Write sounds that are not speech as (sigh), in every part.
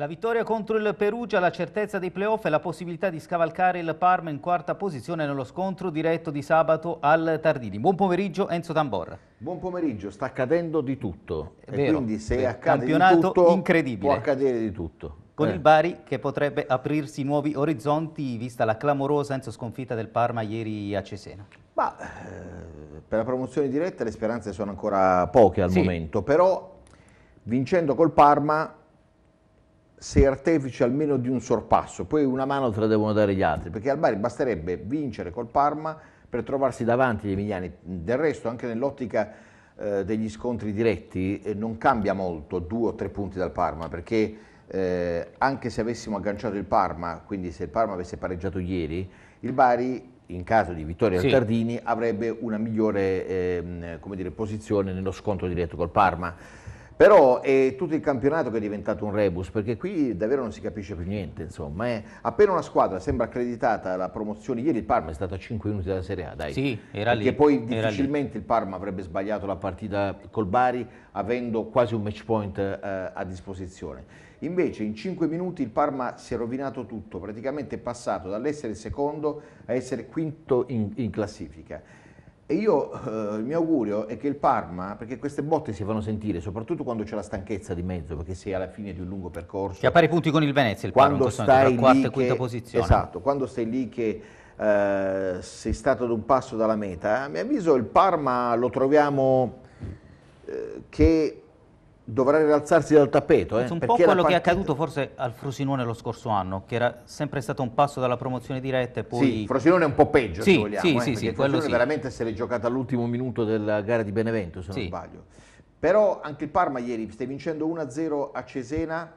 La vittoria contro il Perugia, la certezza dei playoff e la possibilità di scavalcare il Parma in quarta posizione nello scontro diretto di sabato al Tardini. Buon pomeriggio Enzo Tambor. Buon pomeriggio, sta accadendo di tutto. È e vero, quindi se accade campionato di tutto, incredibile. può accadere di tutto. Con eh. il Bari che potrebbe aprirsi nuovi orizzonti vista la clamorosa Enzo sconfitta del Parma ieri a Cesena. Ma eh, per la promozione diretta le speranze sono ancora poche al sì. momento, però vincendo col Parma sei artefici almeno di un sorpasso, poi una mano te la devono dare gli altri, perché al Bari basterebbe vincere col Parma per trovarsi davanti agli Emiliani. Del resto, anche nell'ottica eh, degli scontri diretti, eh, non cambia molto due o tre punti dal Parma, perché eh, anche se avessimo agganciato il Parma, quindi se il Parma avesse pareggiato ieri, il Bari in caso di vittoria sì. Tardini avrebbe una migliore ehm, dire, posizione nello scontro diretto col Parma. Però è tutto il campionato che è diventato un rebus, perché qui davvero non si capisce più niente, insomma. È eh. appena una squadra sembra accreditata alla promozione, ieri il Parma è stato a 5 minuti dalla Serie A, dai. Sì, era lì. Perché poi difficilmente il Parma avrebbe sbagliato la partita col Bari avendo quasi un match point eh, a disposizione. Invece in 5 minuti il Parma si è rovinato tutto, praticamente è passato dall'essere secondo a essere quinto in, in classifica e io eh, il mio augurio è che il Parma, perché queste botte si fanno sentire, soprattutto quando c'è la stanchezza di mezzo, perché sei alla fine di un lungo percorso. Che ha pari punti con il Venezia, il quando Parma, stai tra quarta e quinta posizione. Esatto, quando stai lì che eh, sei stato ad un passo dalla meta, a mio avviso il Parma lo troviamo eh, che dovrà rialzarsi dal tappeto. Eh? È un po' quello partita... che è accaduto forse al Frosinone lo scorso anno, che era sempre stato un passo dalla promozione diretta e poi... Sì, Frosinone è un po' peggio sì, se vogliamo, sì, eh, sì, sì, Frosinone sì. veramente se l'è giocata all'ultimo minuto della gara di Benevento se non sbaglio. Però anche il Parma ieri, stai vincendo 1-0 a Cesena,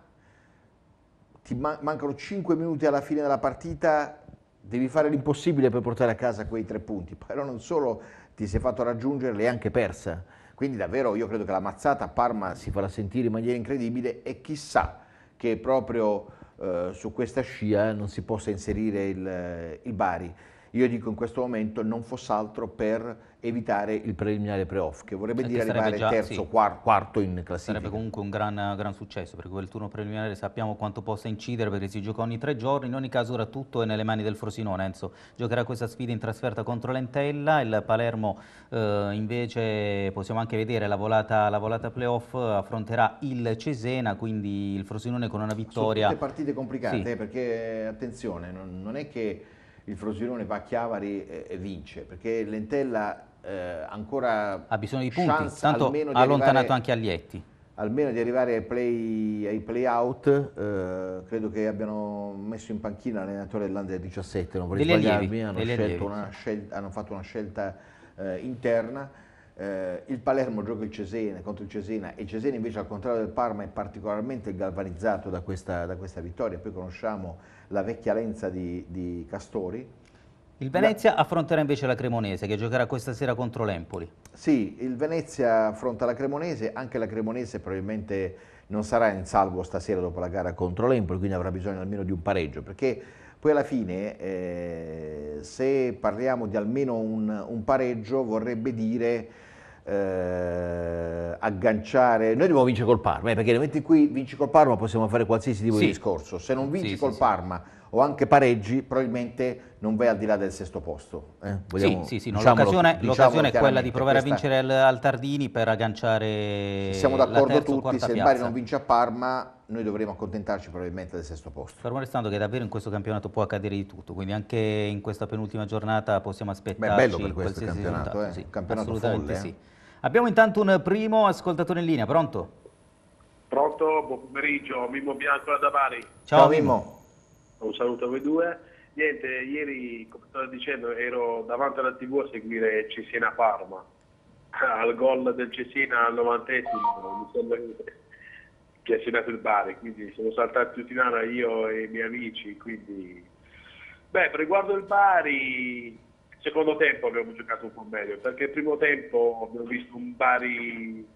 ti man mancano 5 minuti alla fine della partita, devi fare l'impossibile per portare a casa quei tre punti, però non solo ti sei fatto raggiungere, l'hai anche persa quindi davvero io credo che la mazzata a Parma si farà sentire in maniera incredibile e chissà che proprio eh, su questa scia non si possa inserire il, il Bari io dico in questo momento non fosse altro per evitare il preliminare playoff, che vorrebbe eh, dire che arrivare già, terzo, sì. quarto in classifica. Sarebbe comunque un gran, gran, successo, perché quel turno preliminare sappiamo quanto possa incidere, perché si gioca ogni tre giorni, in ogni caso ora tutto è nelle mani del Frosinone, Enzo giocherà questa sfida in trasferta contro l'Entella, il Palermo eh, invece possiamo anche vedere la volata, la volata playoff, affronterà il Cesena, quindi il Frosinone con una vittoria... Sono tutte partite complicate, sì. Eh, perché attenzione, non, non è che il Frosinone va a Chiavari e, vince, perché Lentella eh, ancora ha bisogno di punti, tanto ha allontanato anche Aglietti. Almeno di arrivare ai play, ai play out, eh, credo che abbiano messo in panchina l'allenatore dell'Under 17, non vorrei degli sbagliarmi, allievi, hanno, scelta, una, hanno fatto una scelta eh, interna eh, il Palermo gioca il Cesena, contro il Cesena e il Cesena invece al contrario del Parma è particolarmente galvanizzato da questa, da questa vittoria, poi conosciamo la vecchia lenza di, di Castori. Il Venezia la... affronterà invece la Cremonese che giocherà questa sera contro l'Empoli. Sì, il Venezia affronta la Cremonese, anche la Cremonese probabilmente non sarà in salvo stasera dopo la gara contro l'Empoli, quindi avrà bisogno almeno di un pareggio, perché poi alla fine eh, se parliamo di almeno un, un pareggio vorrebbe dire eh, agganciare. Noi dobbiamo vincere col Parma, eh, perché nel momento in cui vinci col Parma possiamo fare qualsiasi tipo sì. di discorso. Se non vinci sì, col sì, Parma o anche pareggi, probabilmente non vai al di là del sesto posto. Eh? Vogliamo, sì, sì, no, l'occasione, l'occasione è quella di provare questa... a vincere al, al, Tardini per agganciare. Siamo d'accordo terza, tutti, se il Bari non vince a Parma noi dovremo accontentarci probabilmente del sesto posto. Fermo restando che davvero in questo campionato può accadere di tutto, quindi anche in questa penultima giornata possiamo aspettare. Beh, bello per questo campionato, eh? sì, campionato assolutamente folle, eh. sì. Eh? Abbiamo intanto un primo ascoltatore in linea, pronto? Pronto, buon pomeriggio, Mimmo Bianco da Bari. Ciao, Ciao Mimmo. Un saluto a voi due. Niente, ieri, come stavo dicendo, ero davanti alla tv a seguire Cesena Parma, al gol del Cesena al novantesimo, mi sembra che ha segnato il Bari, quindi sono saltati tutti in aria io e i miei amici, quindi... Beh, riguardo il Bari, secondo tempo abbiamo giocato un po' meglio, perché il primo tempo abbiamo visto un Bari,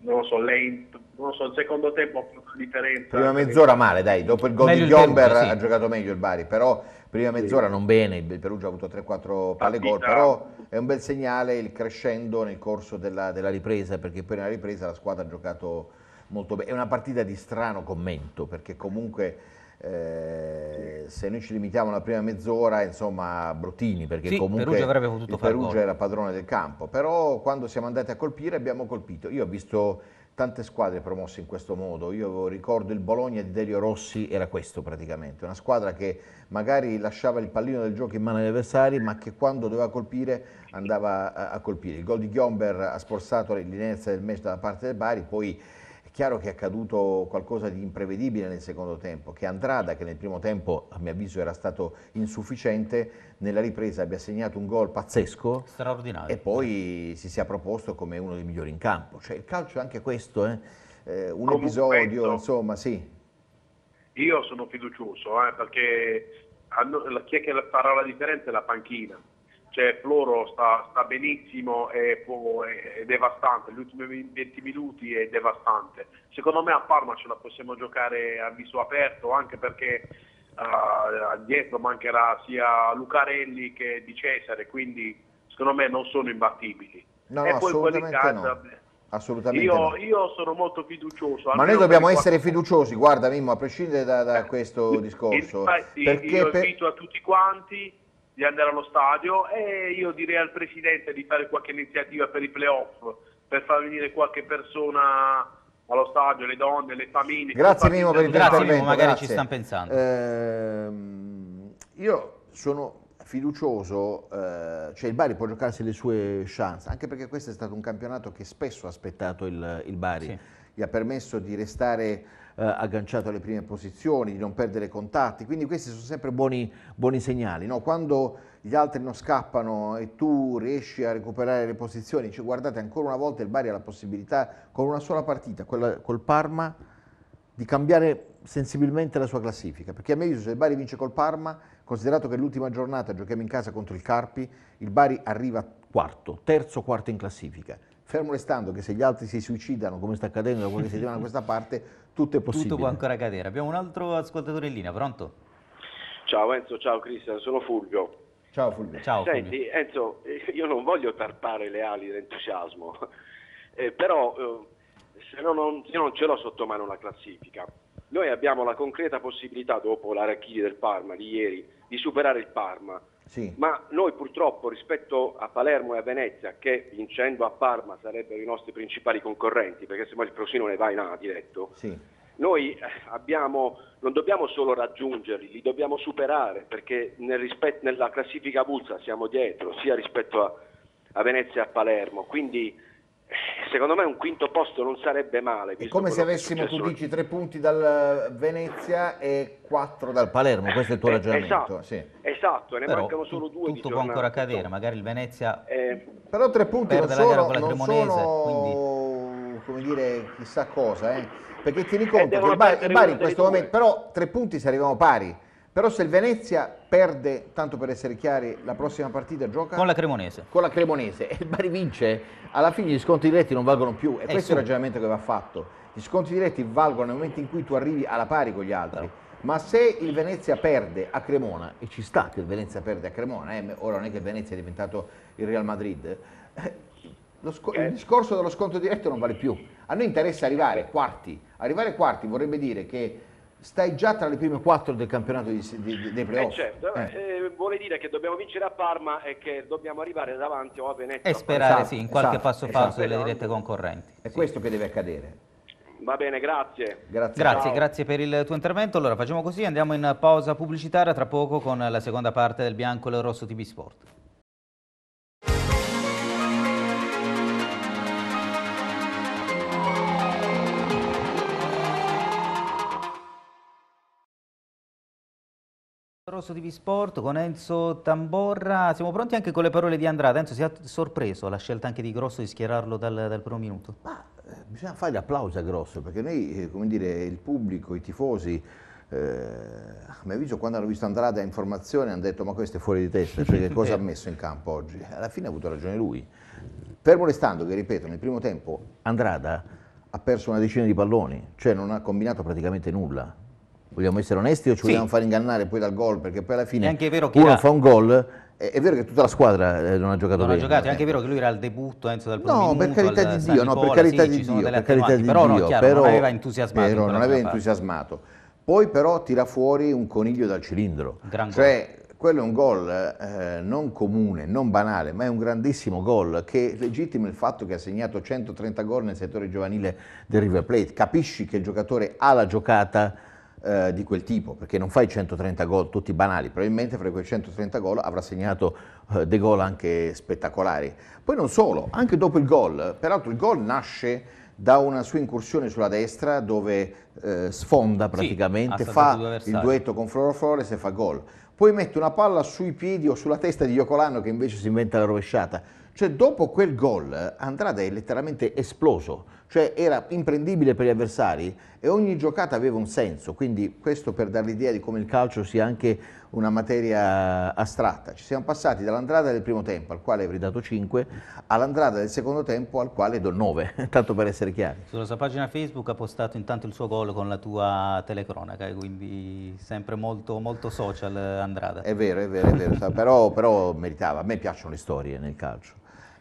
non lo so, lento, non lo so, il secondo tempo la differenza. Prima mezz'ora male, dai, dopo il gol di Gomber sì. ha giocato meglio il Bari, però prima mezz'ora sì. non bene, il Perugia ha avuto 3-4 palle gol, però è un bel segnale il crescendo nel corso della, della ripresa, perché poi nella ripresa la squadra ha giocato molto bene. È una partita di strano commento, perché comunque eh, se noi ci limitiamo alla prima mezz'ora, insomma, bruttini, perché sì, comunque Perugia il Perugia era padrone del campo, però quando siamo andati a colpire abbiamo colpito. Io ho visto tante squadre promosse in questo modo, io ricordo il Bologna di Delio Rossi, era questo praticamente, una squadra che magari lasciava il pallino del gioco in mano agli avversari, ma che quando doveva colpire andava a, a colpire. Il gol di Gomber ha sporsato l'inerzia del match dalla parte del Bari, poi Chiaro che è accaduto qualcosa di imprevedibile nel secondo tempo, che Andrada, che nel primo tempo a mio avviso era stato insufficiente, nella ripresa abbia segnato un gol pazzesco. Straordinario. E poi si sia proposto come uno dei migliori in campo. Cioè il calcio è anche questo, eh? Eh, un come episodio, un insomma, sì. Io sono fiducioso, eh, perché hanno, chi è che farà la differenza è la panchina cioè Floro sta, sta benissimo e può, è, è, devastante, gli ultimi 20 minuti è devastante. Secondo me a Parma ce la possiamo giocare a viso aperto anche perché uh, dietro mancherà sia Lucarelli che Di Cesare, quindi secondo me non sono imbattibili. No, e no, poi assolutamente no. Assolutamente io, no. io, sono molto fiducioso. Ma noi dobbiamo essere quattro... fiduciosi, guarda Mimmo, a prescindere da, da questo (laughs) discorso. Infatti, perché io invito per... a tutti quanti di andare allo stadio e io direi al Presidente di fare qualche iniziativa per i playoff, per far venire qualche persona allo stadio, le donne, le famiglie. Grazie Mimo per il tuo intervento. magari grazie. ci stanno pensando. Eh, io sono fiducioso, eh, cioè il Bari può giocarsi le sue chance, anche perché questo è stato un campionato che spesso ha aspettato il, il Bari, sì. gli ha permesso di restare eh, agganciato alle prime posizioni, di non perdere contatti, quindi questi sono sempre buoni, buoni segnali. No? Quando gli altri non scappano e tu riesci a recuperare le posizioni, cioè, guardate ancora una volta il Bari ha la possibilità con una sola partita, quella col Parma, di cambiare sensibilmente la sua classifica, perché a mio avviso se il Bari vince col Parma, considerato che l'ultima giornata giochiamo in casa contro il Carpi, il Bari arriva quarto, terzo quarto in classifica fermo restando che se gli altri si suicidano, come sta accadendo da qualche settimana a questa parte, tutto è possibile. Tutto può ancora accadere. Abbiamo un altro ascoltatore in linea, pronto? Ciao Enzo, ciao Cristian, sono Fulvio. Ciao Fulvio. Ciao, Senti, Fulvio. Enzo, eh, io non voglio tarpare le ali d'entusiasmo (laughs) eh, però eh, se no non, io non ce l'ho sotto mano la classifica. Noi abbiamo la concreta possibilità, dopo la del Parma di ieri, di superare il Parma. Sì. Ma noi purtroppo rispetto a Palermo e a Venezia, che vincendo a Parma sarebbero i nostri principali concorrenti, perché se no il ne va in A diretto, sì. noi eh, abbiamo, non dobbiamo solo raggiungerli, li dobbiamo superare, perché nel rispetto, nella classifica bulsa siamo dietro, sia rispetto a, a Venezia e a Palermo. Quindi Secondo me un quinto posto non sarebbe male. È come se avessimo, tu dici, tre punti dal eh, Venezia e quattro dal Palermo, questo è il tuo eh, ragionamento. Esatto, sì. esatto ne Però mancano solo due. Tutto può ancora cadere, magari il Venezia... Eh, Però tre punti non sono, non sono, come dire, chissà cosa, eh. perché tieni eh, conto che il Bari, il Bari in questo momento... Però tre punti se arriviamo pari però se il Venezia perde, tanto per essere chiari, la prossima partita gioca... Con la Cremonese. Con la Cremonese e il Bari vince, alla fine gli sconti diretti non valgono più. E, e eh questo sì. è il ragionamento che va fatto. Gli sconti diretti valgono nel momento in cui tu arrivi alla pari con gli altri. Però. Ma se il Venezia perde a Cremona, e ci sta che il Venezia perde a Cremona, eh, ora non è che il Venezia è diventato il Real Madrid, eh, eh. il discorso dello sconto diretto non vale più. A noi interessa arrivare quarti. Arrivare quarti vorrebbe dire che stai già tra le prime quattro del campionato di, di, dei eh, playoff. Eh certo, eh. Eh, vuole dire che dobbiamo vincere a Parma e che dobbiamo arrivare davanti a Venezia. E sperare, esatto, sì, in qualche esatto, passo esatto, falso delle esatto. dirette concorrenti. È sì. questo che deve accadere. Va bene, grazie. Grazie, grazie, grazie, per il tuo intervento. Allora facciamo così, andiamo in pausa pubblicitaria tra poco con la seconda parte del Bianco e del Rosso TV Sport. Rosso TV Sport con Enzo Tamborra, siamo pronti anche con le parole di Andrada, Enzo si è sorpreso la scelta anche di Grosso di schierarlo dal, dal primo minuto? Ma eh, bisogna fare l'applauso a Grosso perché noi, eh, come dire, il pubblico, i tifosi, eh, a mio avviso quando hanno visto Andrada in formazione hanno detto ma questo è fuori di testa, cioè che cosa ha (laughs) messo in campo oggi? Alla fine ha avuto ragione lui, fermo restando che ripeto nel primo tempo Andrada ha perso una decina di palloni, cioè non ha combinato praticamente nulla, Vogliamo essere onesti o ci sì. vogliamo far ingannare poi dal gol? Perché poi alla fine è anche vero che uno era... fa un gol è, vero che tutta la squadra eh, non ha giocato non bene. Non ha giocato, è anche vero che lui era al debutto, Enzo dal primo No, minuto, per carità di Dio, no, per carità sì, di Dio, per carità di però, Dio, no, chiaro, però non aveva entusiasmato. Però non aveva entusiasmato. Poi però tira fuori un coniglio dal cilindro. Gran cioè, gol. quello è un gol eh, non comune, non banale, ma è un grandissimo gol che legittima il fatto che ha segnato 130 gol nel settore giovanile del River Plate. Capisci che il giocatore ha la giocata eh, di quel tipo, perché non fai 130 gol tutti banali, probabilmente fra quei 130 gol avrà segnato eh, dei gol anche spettacolari. Poi non solo, anche dopo il gol, peraltro il gol nasce da una sua incursione sulla destra dove eh, sfonda praticamente, sì, fa il duetto con Floro Flores e fa gol. Poi mette una palla sui piedi o sulla testa di Iocolano che invece si inventa la rovesciata. Cioè dopo quel gol Andrada è letteralmente esploso cioè era imprendibile per gli avversari e ogni giocata aveva un senso, quindi questo per dare l'idea di come il calcio sia anche una materia astratta. Ci siamo passati dall'andrata del primo tempo, al quale avrei dato 5, all'andrata del secondo tempo, al quale do 9, (laughs) tanto per essere chiari. Sulla sua pagina Facebook ha postato intanto il suo gol con la tua telecronaca, eh, quindi sempre molto, molto social eh, Andrada. È vero, è vero, è vero, però, però meritava, a me piacciono le storie nel calcio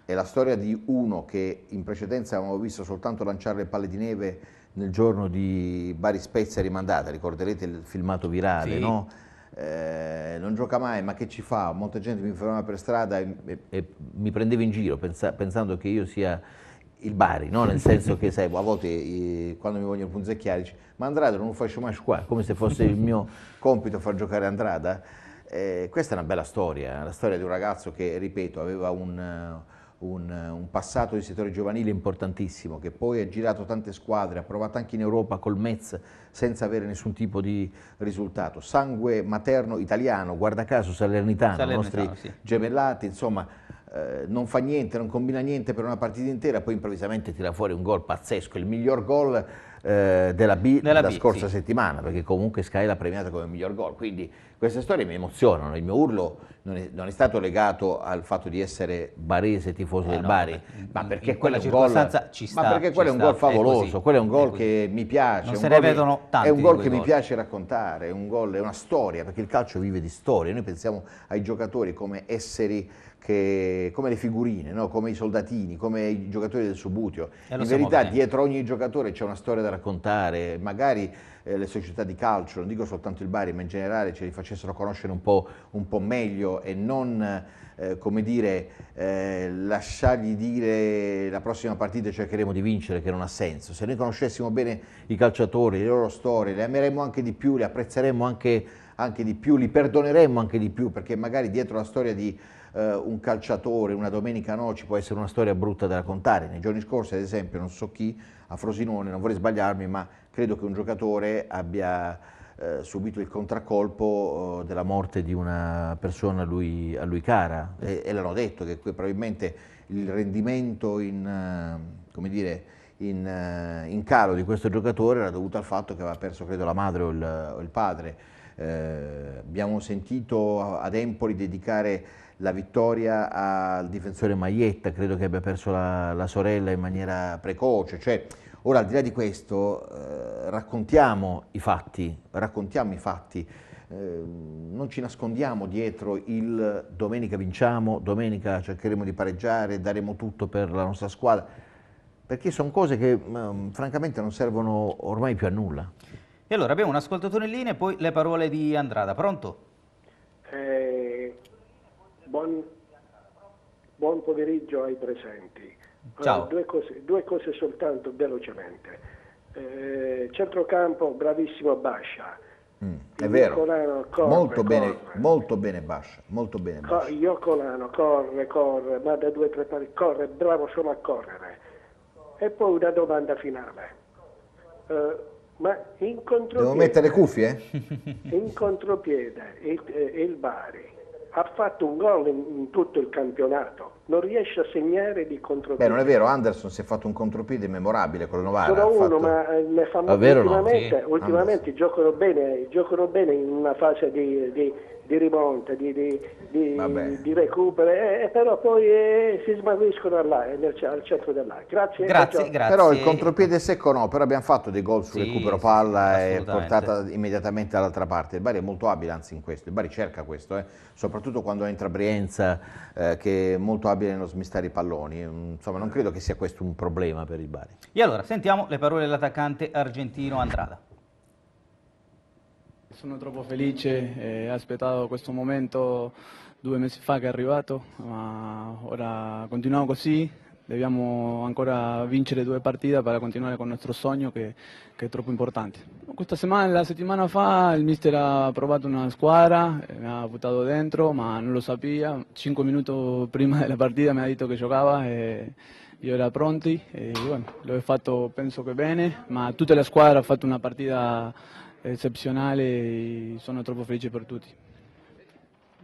è la storia di uno che in precedenza avevamo visto soltanto lanciare le palle di neve nel giorno di Bari Spezia rimandata, ricorderete il filmato virale, sì. no? Eh, non gioca mai, ma che ci fa? Molta gente mi fermava per strada e, e, e mi prendeva in giro pensa, pensando che io sia il Bari, no? nel senso che sai, a volte eh, quando mi vogliono punzecchiare dice ma Andrada non lo faccio mai qua, come se fosse il mio (laughs) compito far giocare Andrada. Eh, questa è una bella storia, la storia di un ragazzo che, ripeto, aveva un un, un, passato di settore giovanile importantissimo, che poi ha girato tante squadre, ha provato anche in Europa col Metz senza avere nessun tipo di risultato. Sangue materno italiano, guarda caso Salernitano, Salernitano i nostri sì. gemellati, insomma eh, non fa niente, non combina niente per una partita intera, poi improvvisamente tira fuori un gol pazzesco, il miglior gol eh, della B della la B, scorsa sì. settimana, perché comunque Sky l'ha premiata come miglior gol. Quindi queste storie mi emozionano. Il mio urlo non è, non è stato legato al fatto di essere barese, tifoso eh, del no, Bari, ma perché quello è un gol. Sta, ma perché quello è un gol favoloso, quello è un gol che mi piace. Non se ne vedono tanti. È un gol che gol. mi piace raccontare, è un gol, è una storia, perché il calcio vive di storie. Noi pensiamo ai giocatori come esseri che, come le figurine, no? come i soldatini, come i giocatori del Subutio. In verità bene. dietro ogni giocatore c'è una storia da raccontare, magari eh, le società di calcio, non dico soltanto il Bari, ma in generale ce li facessero conoscere un po', un po meglio e non, eh, come dire, eh, lasciargli dire la prossima partita cercheremo di vincere, che non ha senso. Se noi conoscessimo bene i calciatori, le loro storie, le ameremmo anche di più, le apprezzeremmo anche, anche di più, li perdoneremmo anche di più, perché magari dietro la storia di eh, un calciatore, una domenica no, ci può essere una storia brutta da raccontare. Nei giorni scorsi, ad esempio, non so chi, a Frosinone, non vorrei sbagliarmi, ma credo che un giocatore abbia eh, subito il contraccolpo eh, della morte di una persona a lui, a lui cara. E, e l'hanno detto che probabilmente il rendimento in, eh, come dire, in, eh, in, calo di questo giocatore era dovuto al fatto che aveva perso credo la madre o il, o il padre. Eh, abbiamo sentito ad Empoli dedicare la vittoria al difensore Maietta, credo che abbia perso la, la sorella in maniera precoce. Cioè, ora, al di là di questo, eh, raccontiamo i fatti, raccontiamo i fatti. Eh, non ci nascondiamo dietro il domenica vinciamo, domenica cercheremo di pareggiare, daremo tutto per la nostra squadra, perché sono cose che mh, ehm, francamente non servono ormai più a nulla. E allora abbiamo un ascoltatore in linea e poi le parole di Andrada. Pronto? buon, buon pomeriggio ai presenti. Eh, Ciao. Allora, due, cose, due, cose, soltanto velocemente. Eh, centrocampo, bravissimo Bascia. Mm, è vero, Colano, corre, molto, corre. Bene, molto bene Bascia, molto bene Bascia. Io Colano, corre, corre, ma da due tre pari, corre, bravo solo a correre. E poi una domanda finale. Uh, ma in contropiede... Devo mettere cuffie? In contropiede, il, eh, il Bari ha fatto un gol in, in, tutto il campionato, non riesce a segnare di contropiede. Beh, non è vero, Anderson si è fatto un contropiede memorabile con Novara. Solo uno, fatto... ma eh, ne fa ah, ultimamente, no? sì. ultimamente giocano, bene, giocano, bene, in una fase di, di di rimonta, di, di, di, di recupero, eh, eh, però poi eh, si smarriscono là, eh, nel, al centro dell'area. Grazie, grazie, grazie, Però il contropiede secco no, però abbiamo fatto dei gol sul sì, recupero palla sì, e portata immediatamente dall'altra parte. Il Bari è molto abile anzi in questo, il Bari cerca questo, eh. soprattutto quando entra Brienza eh, che è molto abile nello smistare i palloni. Mm, insomma non credo che sia questo un problema per il Bari. E allora sentiamo le parole dell'attaccante argentino Andrada. Sono troppo felice, eh, ho aspettato questo momento due mesi fa che è arrivato, ma ora continuiamo così, dobbiamo ancora vincere due partite per continuare con il nostro sogno che, che, è troppo importante. Questa settimana, la settimana fa, il mister ha provato una squadra, eh, mi ha buttato dentro, ma non lo sapeva. Cinque minuti prima della partita mi ha detto che giocava e io ero pronto, E bueno, l'ho fatto penso che bene, ma tutta la squadra ha fatto una partita eccezionale e sono troppo felice per tutti.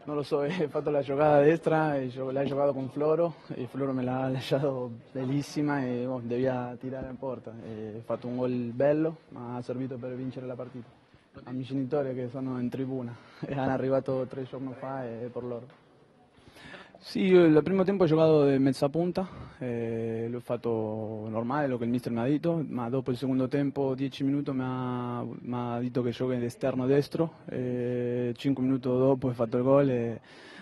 Non lo so, ho (laughs) fatto la giocata destra, l'ho giocato con Floro e Floro me l'ha (laughs) lasciato bellissima e oh, doveva tirare in porta. ho fatto un gol bello, ma ha servito per vincere la partita. A miei genitori che sono in tribuna (laughs) e hanno arrivato tre giorni fa e per loro. Sí, el primer tiempo he jugado de mezzapunta, eh, lo he fatto normale, lo que el mister me ha dicho, ma dopo el segundo tiempo, 10 minutos, me ha, me ha detto che externo esterno destro, 5 eh, minutos después pues he fatto el gol, pero eh,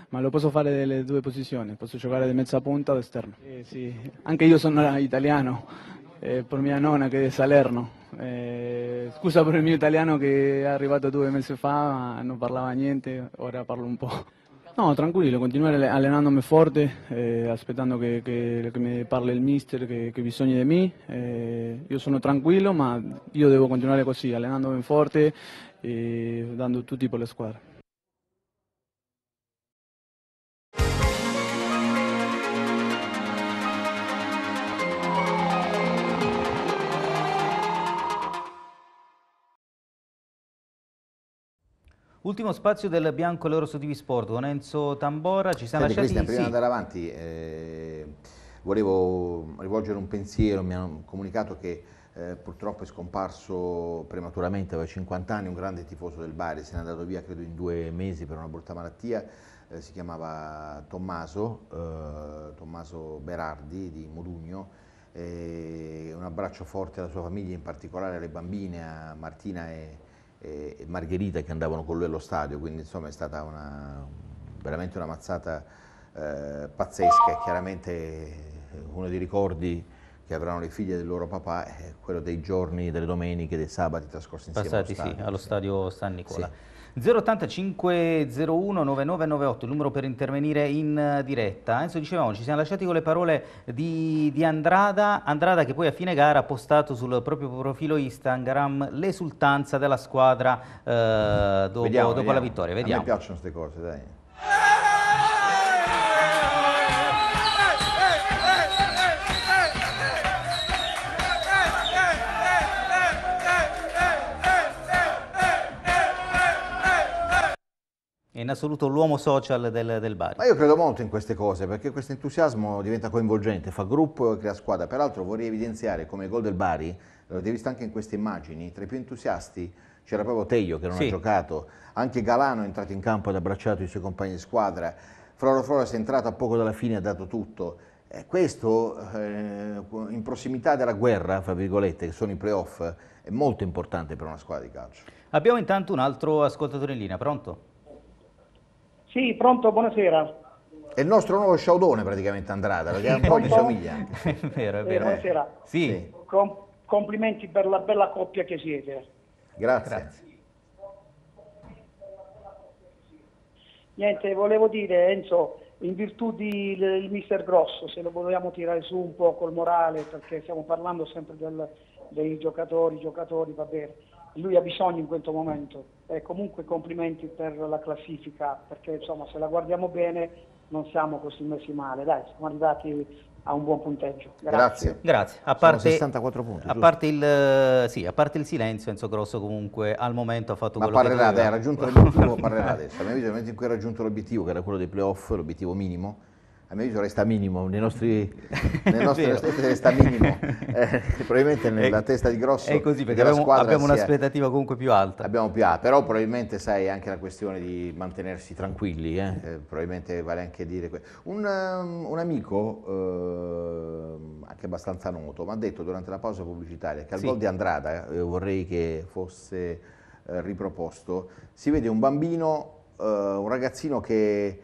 ma lo posso fare las due posizioni, posso giocare de mezzapunta o esterno. externo. Sí, Anche io soy italiano, por mi mia que es de Salerno, Excusa por el il italiano que ha llegado dos meses fa, no hablaba parlava niente, ora parlo un poco. No, tranquillo, continuare allenandomi forte, eh, aspettando che, che, che, mi parli il mister, che, che bisogna di me. Eh, io sono tranquillo, ma io devo continuare così, allenandomi forte e dando tutti per la squadra. Ultimo spazio del bianco e l'oroso di Sport con Enzo Tambora, ci siamo Senti, lasciati... Cristian, prima sì. di andare avanti, eh, volevo rivolgere un pensiero, mi hanno comunicato che eh, purtroppo è scomparso prematuramente, aveva 50 anni, un grande tifoso del Bari, se n'è andato via credo in due mesi per una brutta malattia, eh, si chiamava Tommaso, eh, Tommaso Berardi di Modugno, un abbraccio forte alla sua famiglia, in particolare alle bambine, a Martina e a e Margherita che andavano con lui allo stadio, quindi insomma è stata una, veramente una mazzata eh, pazzesca e chiaramente eh, uno dei ricordi che avranno le figlie del loro papà è quello dei giorni, delle domeniche, dei sabati trascorsi insieme Passati, allo stadio, sì, allo stadio San Nicola. Sì. 085 01 il numero per intervenire in eh, diretta. Enzo dicevamo, ci siamo lasciati con le parole di, di Andrada, Andrada che poi a fine gara ha postato sul proprio profilo Instagram l'esultanza della squadra eh, dopo, vediamo, dopo vediamo. la vittoria. Vediamo. A me piacciono queste cose, dai. in assoluto l'uomo social del, del Bari. Ma io credo molto in queste cose perché questo entusiasmo diventa coinvolgente, fa gruppo e crea squadra. Peraltro vorrei evidenziare come gol del Bari, eh, l'avete visto anche in queste immagini, tra i più entusiasti c'era proprio Teglio che non sì. ha giocato, anche Galano è entrato in campo ed ha abbracciato i suoi compagni di squadra, Floro si è entrato a poco dalla fine e ha dato tutto. Eh, questo eh, in prossimità della guerra, fra virgolette, che sono i playoff, è molto importante per una squadra di calcio. Abbiamo intanto un altro ascoltatore in linea, pronto? Sì, pronto, buonasera. È il nostro nuovo sciaudone praticamente Andrata, perché un po' mi somiglia. (laughs) è vero, è vero. Eh, buonasera. Sì. Com complimenti per la bella coppia che siete. Grazie. Grazie. Niente, volevo dire Enzo, in virtù del mister Grosso, se lo vogliamo tirare su un po' col morale, perché stiamo parlando sempre del, dei giocatori, giocatori, va bene lui ha bisogno in questo momento. E comunque complimenti per la classifica, perché insomma se la guardiamo bene non siamo così messi male, dai, siamo arrivati a un buon punteggio. Grazie. Grazie. Grazie. A, parte, punti, a, parte il, sì, a parte, il, silenzio, Enzo Grosso comunque al momento ha fatto Ma quello parlerà, che doveva. ha raggiunto (laughs) l'obiettivo, parlerà adesso. A mio avviso nel momento in cui ha raggiunto l'obiettivo, che era quello dei playoff, l'obiettivo minimo, a mio avviso resta minimo, nei nostri, nelle nostre teste resta minimo, (laughs) eh, probabilmente nella è, testa di Grosso è così perché abbiamo, abbiamo un'aspettativa comunque più alta. Abbiamo più alta, però probabilmente sai anche la questione di mantenersi tranquilli, eh? Eh, probabilmente vale anche dire questo. Un, um, un, amico, ehm, anche abbastanza noto, mi ha detto durante la pausa pubblicitaria che al sì. gol di Andrada, eh, vorrei che fosse eh, riproposto, si vede un bambino, eh, un ragazzino che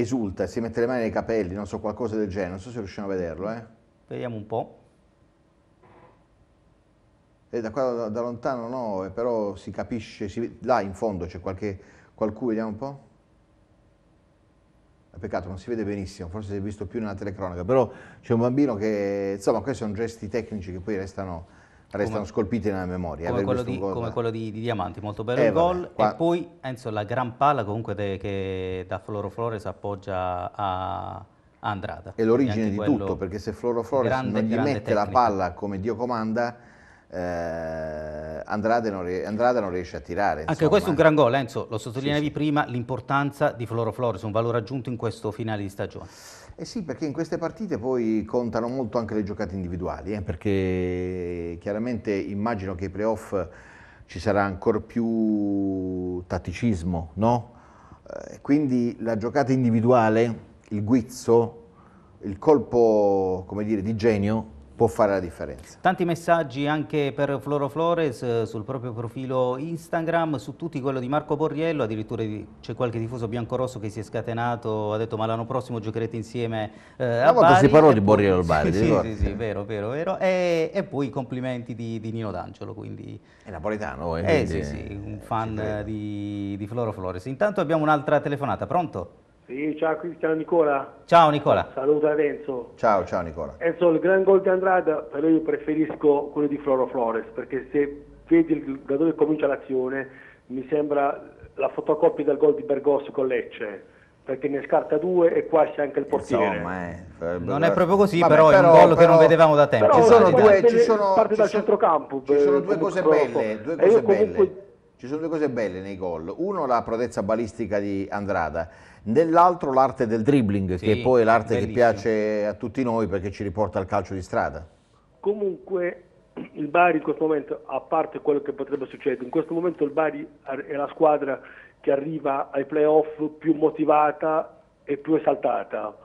esulta, si mette le mani nei capelli, non so, qualcosa del genere, non so se riusciamo a vederlo. Eh. Vediamo un po'. E eh, da qua da, da lontano no, eh, però si capisce, si, là in fondo c'è qualche, qualcuno, vediamo un po'. Eh, peccato, non si vede benissimo, forse si è visto più nella telecronaca, però c'è un bambino che, insomma, questi sono gesti tecnici che poi restano restano come, scolpiti nella memoria. Come quello, di, come quello di, di, Diamanti, molto bello eh, il gol. Qua... E poi Enzo, la gran palla comunque de, che da Floro Flores appoggia a, Andrada. È l'origine di tutto, perché se Floro Flores grande, non gli mette tecnica. la palla come Dio comanda, eh, Andrada, non, non, riesce a tirare. Insomma. Anche questo è un gran gol, Enzo, lo sottolineavi sì, prima, l'importanza di Floro Flores, un valore aggiunto in questo finale di stagione. Eh sì, perché in queste partite poi contano molto anche le giocate individuali, eh, perché chiaramente immagino che i playoff eh, ci sarà ancora più tatticismo, no? Eh, quindi la giocata individuale, il guizzo, il colpo, dire, di genio può fare la differenza. Tanti messaggi anche per Floro Flores eh, sul proprio profilo Instagram, su tutti quello di Marco Borriello, addirittura c'è qualche tifoso biancorosso che si è scatenato, ha detto ma l'anno prossimo giocherete insieme eh, a Bari. si parlò di Borriello al (laughs) Bari. Sì, sì, sì, vero, vero, vero. E, e poi i complimenti di, di Nino D'Angelo, quindi... È napoletano, eh? Eh sì, sì, un fan di, di Floro Flores. Intanto abbiamo un'altra telefonata, pronto? Sì, ciao Cristiano Nicola. Ciao Nicola. Saluta Enzo. Ciao, ciao Nicola. Enzo, il gran gol di Andrada, però io preferisco quello di Floro Flores, perché se vedi da dove comincia l'azione, mi sembra la fotocopia del gol di Bergosso con Lecce, perché ne scarta due e qua c'è anche il portiere. Insomma, eh. non è proprio così, Vabbè, però è un gol che non vedevamo da tempo. Però, ci sono due, parte ci dal sono, centrocampo. Ci sono eh, due cose belle, due cose belle. Ci sono due cose belle nei gol. Uno la prodezza balistica di Andrada, nell'altro l'arte del dribbling, sì, che poi è l'arte che piace a tutti noi perché ci riporta al calcio di strada. Comunque il Bari in questo momento, a parte quello che potrebbe succedere, in questo momento il Bari è la squadra che arriva ai playoff più motivata e più esaltata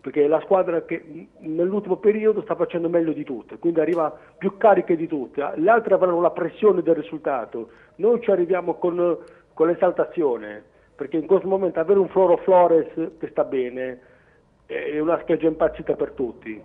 perché è la squadra che nell'ultimo periodo sta facendo meglio di tutte, quindi arriva più cariche di tutte, le altre avranno la pressione del risultato, noi ci arriviamo con, con l'esaltazione, perché in questo momento avere un Floro Flores che sta bene è una scheggia impazzita per tutti.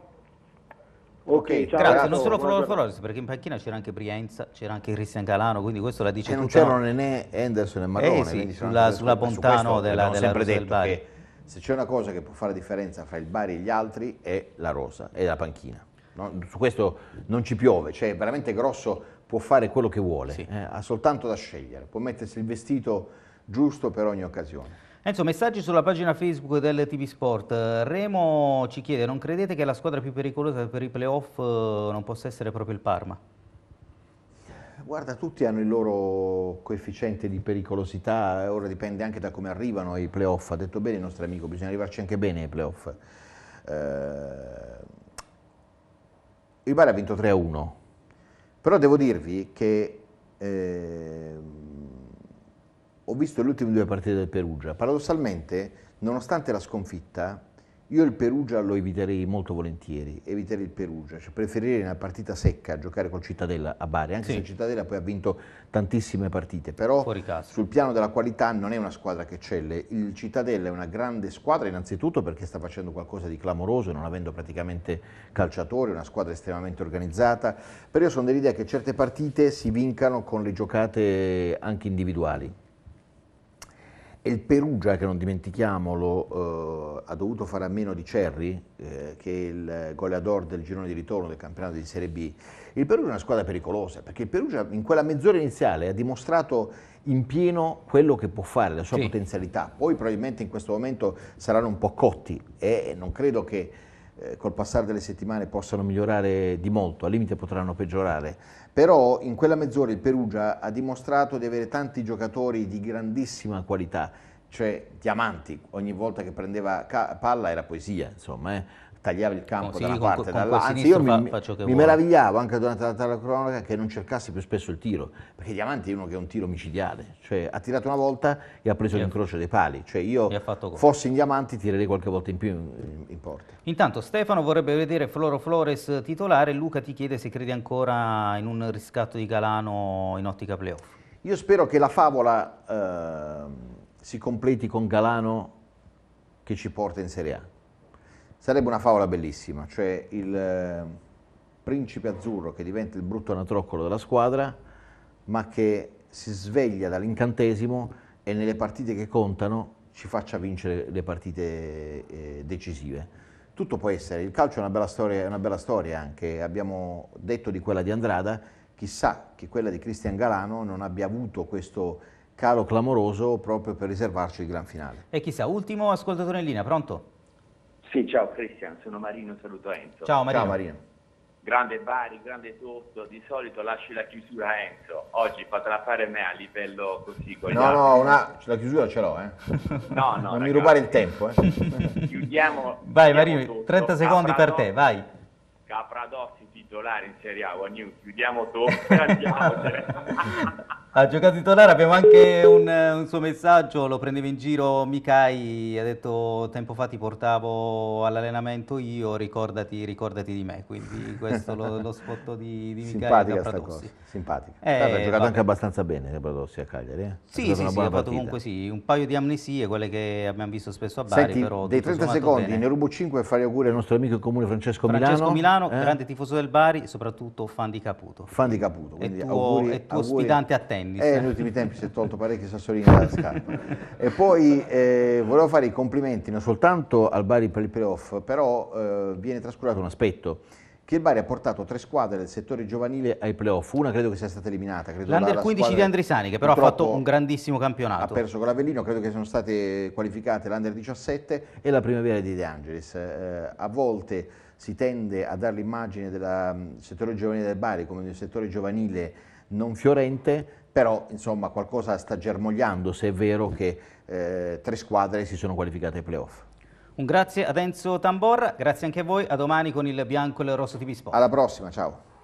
Ok, okay grazie. Non solo Floro Flores, perché in panchina c'era anche Brienza, c'era anche Cristian Galano, quindi questo la dice e E non c'erano né Anderson né Marrone. Eh sì, sulla, sulla, Pontano della, della Rosa del Bari se c'è una cosa che può fare la differenza fra il Bari e gli altri è la rosa, è la panchina. No? Su questo non ci piove, cioè veramente grosso può fare quello che vuole, sì. eh, ha soltanto da scegliere, può mettersi il vestito giusto per ogni occasione. Enzo, messaggi sulla pagina Facebook del TV Sport. Remo ci chiede, non credete che la squadra più pericolosa per i playoff eh, non possa essere proprio il Parma? Guarda, tutti hanno il loro coefficiente di pericolosità, eh, ora dipende anche da come arrivano i playoff, ha detto bene il nostro amico, bisogna arrivarci anche bene ai playoff. Eh, il Bari ha vinto 3-1, però devo dirvi che eh, ho visto le ultime due partite del Perugia, paradossalmente, nonostante la sconfitta, io il Perugia lo eviterei molto volentieri, eviterei il Perugia, cioè preferirei una partita secca giocare col Cittadella a Bari, anche sì. se Cittadella poi ha vinto tantissime partite, però sul piano della qualità non è una squadra che eccelle, il Cittadella è una grande squadra innanzitutto perché sta facendo qualcosa di clamoroso, non avendo praticamente calciatori, una squadra estremamente organizzata, però io sono dell'idea che certe partite si vincano con le giocate anche individuali il Perugia, che non dimentichiamolo, eh, ha dovuto fare a meno di Cerri, eh, che è il goleador del girone di ritorno del campionato di Serie B. Il Perugia è una squadra pericolosa, perché il Perugia in quella mezz'ora iniziale ha dimostrato in pieno quello che può fare, la sua sì. potenzialità. Poi probabilmente in questo momento saranno un po' cotti e non credo che eh, col passare delle settimane possano migliorare di molto, al limite potranno peggiorare, però in quella mezz'ora il Perugia ha dimostrato di avere tanti giocatori di grandissima qualità, cioè diamanti, ogni volta che prendeva palla era poesia, insomma. Eh tagliava il campo no, sì, da una parte e dall'altra. Anzi, io mi, mi meravigliavo anche durante la, la, cronaca che non cercassi più spesso il tiro, perché Diamanti è uno che è un tiro micidiale, cioè ha tirato una volta e ha preso l'incrocio dei pali, cioè io fossi in Diamanti tirerei qualche volta in più in, in porta. Intanto Stefano vorrebbe vedere Floro Flores titolare, Luca ti chiede se credi ancora in un riscatto di Galano in ottica playoff. Io spero che la favola eh, si completi con Galano che ci porta in Serie A Sarebbe una favola bellissima, cioè il eh, principe azzurro che diventa il brutto anatroccolo della squadra, ma che si sveglia dall'incantesimo e nelle partite che contano ci faccia vincere le partite eh, decisive. Tutto può essere, il calcio è una bella storia, è una bella storia anche, abbiamo detto di quella di Andrada, chissà che quella di Cristian Galano non abbia avuto questo calo clamoroso proprio per riservarci il gran finale. E chissà, ultimo ascoltatore in linea, pronto? Sì, ciao Cristian, sono Marino, saluto Enzo. Ciao Marino. Ciao Marino. Grande Bari, grande tutto, di solito lasci la chiusura a Enzo, oggi fatela fare me a livello così. Con no, no, una... la chiusura ce l'ho, eh. No, no. non ragazzi, mi rubare il tempo, eh. (laughs) Chiudiamo. Vai Marino, tutto. 30 secondi Capradossi, per te, vai. Capradossi titolare in Serie A, New, chiudiamo tutto, andiamo. (laughs) (laughs) ha giocato titolare, abbiamo anche un, un, suo messaggio, lo prendeva in giro Mikai, ha detto tempo fa ti portavo all'allenamento io, ricordati, ricordati, di me, quindi questo lo, lo spotto di, di Mikai Simpatica sta cosa, simpatica. Eh, ha giocato vabbè. anche abbastanza bene Capradossi a Cagliari. Eh? Sì, sì, sì, ha fatto comunque sì, un paio di amnesie, quelle che abbiamo visto spesso a Bari, Senti, però... dei 30 secondi, bene. ne rubo 5 e fare auguri al nostro amico in comune Francesco, Milano. Francesco Milano, eh? grande tifoso del Bari, soprattutto fan di Caputo. Fan di Caputo, e tuo, auguri, e tuo ospitante attento tennis. Eh, negli ultimi tempi si è tolto parecchi sassolini dalla scarpa. e poi eh, volevo fare i complimenti non soltanto al Bari per il playoff, però eh, viene trascurato un aspetto che il Bari ha portato tre squadre del settore giovanile ai playoff. Una credo che sia stata eliminata. Credo L'Under la, la 15 di Andrisani, che però ha fatto un grandissimo campionato. Ha perso con l'Avellino, credo che siano state qualificate l'Under 17 e la Primavera di De Angelis. Eh, a volte si tende a dare l'immagine del mm, settore giovanile del Bari come un settore giovanile non fiorente, però insomma qualcosa sta germogliando se è vero che eh, tre squadre si sono qualificate ai playoff. Un grazie ad Enzo Tambor, grazie anche a voi, a domani con il bianco e il rosso TV Sport. Alla prossima, ciao.